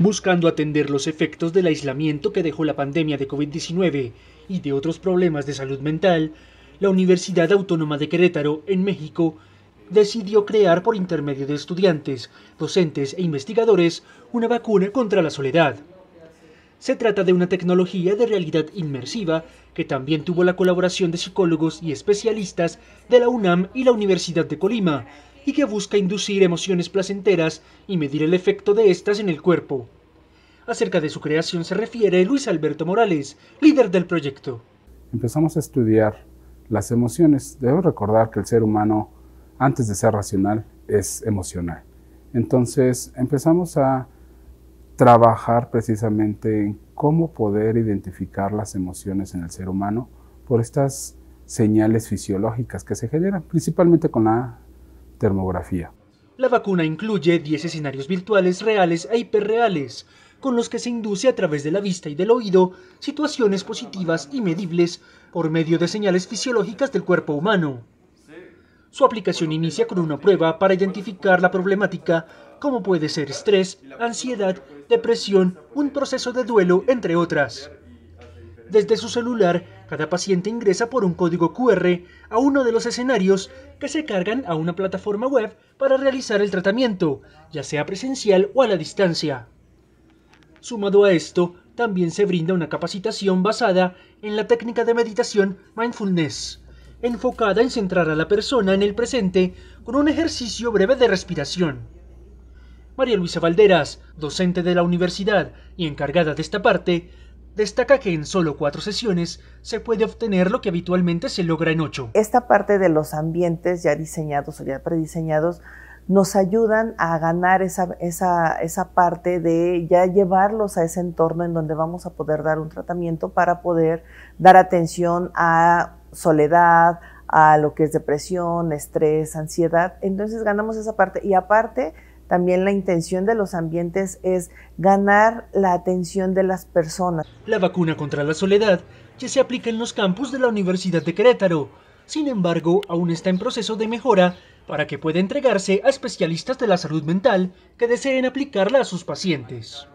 buscando atender los efectos del aislamiento que dejó la pandemia de COVID-19 y de otros problemas de salud mental, la Universidad Autónoma de Querétaro, en México, decidió crear por intermedio de estudiantes, docentes e investigadores una vacuna contra la soledad. Se trata de una tecnología de realidad inmersiva que también tuvo la colaboración de psicólogos y especialistas de la UNAM y la Universidad de Colima, y que busca inducir emociones placenteras y medir el efecto de estas en el cuerpo. Acerca de su creación se refiere Luis Alberto Morales, líder del proyecto. Empezamos a estudiar las emociones. Debo recordar que el ser humano, antes de ser racional, es emocional. Entonces empezamos a trabajar precisamente en cómo poder identificar las emociones en el ser humano por estas señales fisiológicas que se generan, principalmente con la termografía. La vacuna incluye 10 escenarios virtuales reales e hiperreales, con los que se induce a través de la vista y del oído situaciones positivas y medibles por medio de señales fisiológicas del cuerpo humano. Su aplicación inicia con una prueba para identificar la problemática, como puede ser estrés, ansiedad, depresión, un proceso de duelo, entre otras. Desde su celular, cada paciente ingresa por un código QR a uno de los escenarios que se cargan a una plataforma web para realizar el tratamiento, ya sea presencial o a la distancia. Sumado a esto, también se brinda una capacitación basada en la técnica de meditación mindfulness, enfocada en centrar a la persona en el presente con un ejercicio breve de respiración. María Luisa Valderas, docente de la universidad y encargada de esta parte, destaca que en solo cuatro sesiones se puede obtener lo que habitualmente se logra en ocho. Esta parte de los ambientes ya diseñados o ya prediseñados nos ayudan a ganar esa, esa parte de ya llevarlos a ese entorno en donde vamos a poder dar un tratamiento para poder dar atención a soledad, a lo que es depresión, estrés, ansiedad. Entonces ganamos esa parte y aparte también la intención de los ambientes es ganar la atención de las personas. La vacuna contra la soledad ya se aplica en los campus de la Universidad de Querétaro. Sin embargo, aún está en proceso de mejora para que pueda entregarse a especialistas de la salud mental que deseen aplicarla a sus pacientes.